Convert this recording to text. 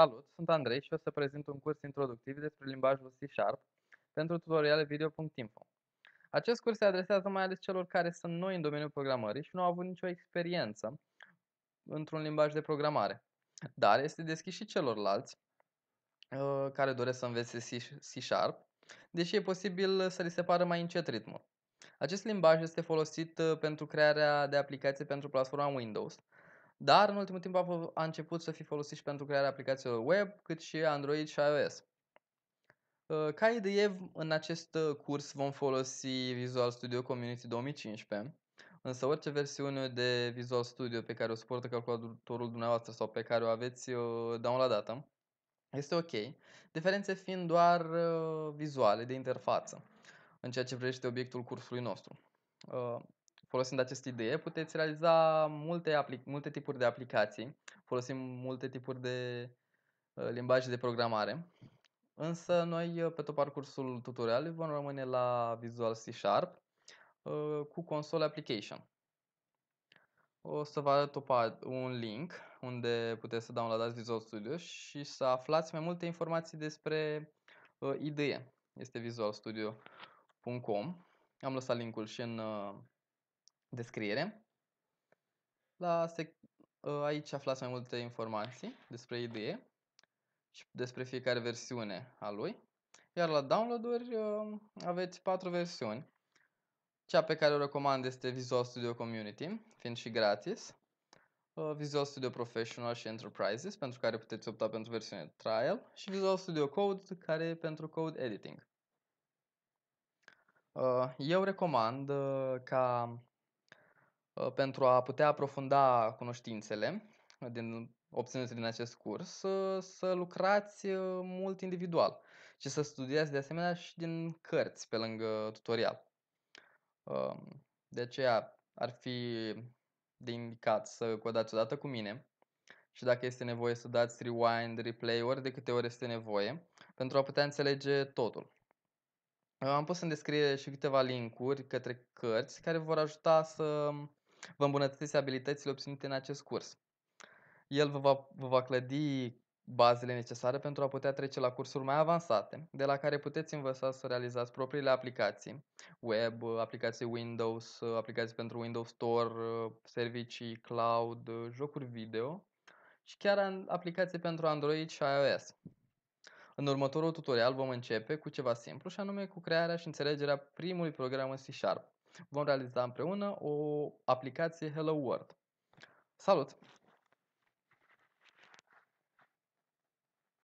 Salut, sunt Andrei și o să prezint un curs introductiv despre limbajul C Sharp pentru tutoriale video.info. Acest curs se adresează mai ales celor care sunt noi în domeniul programării și nu au avut nicio experiență într-un limbaj de programare. Dar este deschis și celorlalți uh, care doresc să învețe C Sharp, deși e posibil să li se pară mai încet ritmul. Acest limbaj este folosit uh, pentru crearea de aplicații pentru platforma Windows, dar în ultimul timp a început să fie folosit și pentru crearea aplicațiilor web, cât și Android și iOS. Ă, ca idee, în acest ă, curs vom folosi Visual Studio Community 2015, însă orice versiune de Visual Studio pe care o suportă calculatorul dumneavoastră sau pe care o aveți ă, downloadată, este ok, diferențe fiind doar vizuale de interfață în ceea ce privește obiectul cursului nostru folosind această idee, puteți realiza multe, aplic- multe tipuri de aplicații, folosim multe tipuri de uh, limbaje de programare. Însă noi, uh, pe tot parcursul tutorialului, vom rămâne la Visual C Sharp uh, cu Console Application. O să vă arăt un link unde puteți să downloadați Visual Studio și să aflați mai multe informații despre idee. Este visualstudio.com. Am lăsat linkul și în descriere. La sec- ă, aici aflați mai multe informații despre idee și despre fiecare versiune a lui. Iar la download-uri ă, aveți patru versiuni. Cea pe care o recomand este Visual Studio Community, fiind și gratis. Ă, Visual Studio Professional și Enterprises, pentru care puteți opta pentru versiune trial, și Visual Studio Code, care e pentru code editing. Eu recomand ca Uh, pentru a putea aprofunda cunoștințele din, obținute din acest curs, uh, să, lucrați uh, mult individual și să studiați de asemenea și din cărți pe lângă tutorial. De aceea ar fi de indicat să codați odată cu mine și dacă este nevoie să dați rewind, replay, ori de câte ori este nevoie, pentru a putea înțelege totul. Am pus în descriere și câteva linkuri către cărți care vor ajuta să vă îmbunătățiți abilitățile obținute în acest curs. El vă va, vă va clădi bazele necesare pentru a putea trece la cursuri mai avansate, de la care puteți învăța să realizați propriile aplicații, web, aplicații Windows, aplicații pentru Windows Store, servicii cloud, jocuri video și chiar aplicații pentru Android și iOS. În următorul tutorial vom începe cu ceva simplu și anume cu crearea și înțelegerea primului program în C Sharp. Vom realiza împreună o aplicație Hello World. Salut!